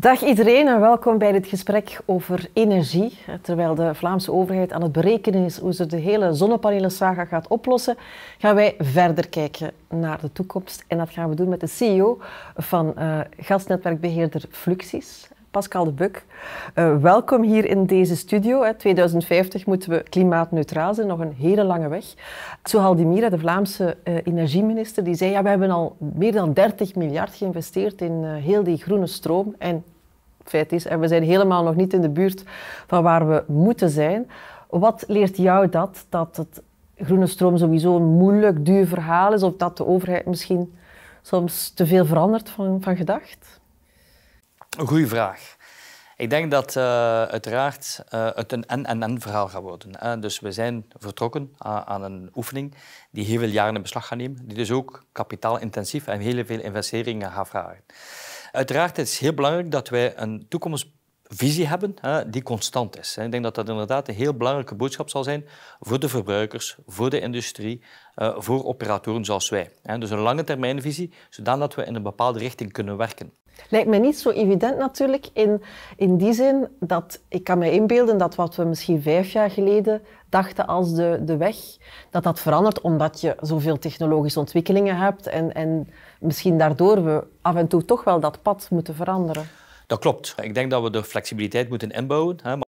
Dag iedereen en welkom bij dit gesprek over energie. Terwijl de Vlaamse overheid aan het berekenen is hoe ze de hele zonnepanelen-saga gaat oplossen, gaan wij verder kijken naar de toekomst. En dat gaan we doen met de CEO van eh, gasnetwerkbeheerder Fluxis, Pascal de Buk. Eh, welkom hier in deze studio. Hè. 2050 moeten we klimaatneutraal zijn, nog een hele lange weg. Mira, de Vlaamse uh, energieminister, die zei ja, we hebben al meer dan 30 miljard geïnvesteerd in eh, heel die groene stroom. En feit is, en we zijn helemaal nog niet in de buurt van waar we moeten zijn. Wat leert jou dat, dat het groene stroom sowieso een moeilijk, duur verhaal is, of dat de overheid misschien soms te veel verandert van, van gedacht? Een goede vraag. Ik denk dat uh, uiteraard eh, het een en en verhaal gaat worden. Hè. Dus we zijn vertrokken eh, aan, een oefening die heel veel jaren in beslag gaat nemen, die dus ook kapitaalintensief en heel veel investeringen gaat vragen. Uiteraard is het heel belangrijk dat wij een toekomstvisie hebben hè, die constant is. Ik denk dat dat inderdaad een heel belangrijke boodschap zal zijn voor de verbruikers, voor de industrie, voor operatoren zoals wij. Dus een lange termijnvisie, zodat we in een bepaalde richting kunnen werken. Lijkt me niet zo evident natuurlijk in, in die zin dat ik kan me inbeelden dat wat we misschien vijf jaar geleden dachten als de, de weg, dat dat verandert omdat je zoveel technologische ontwikkelingen hebt en, en misschien daardoor we af en toe toch wel dat pad moeten veranderen. Dat klopt. Ik denk dat we de flexibiliteit moeten inbouwen. Hè,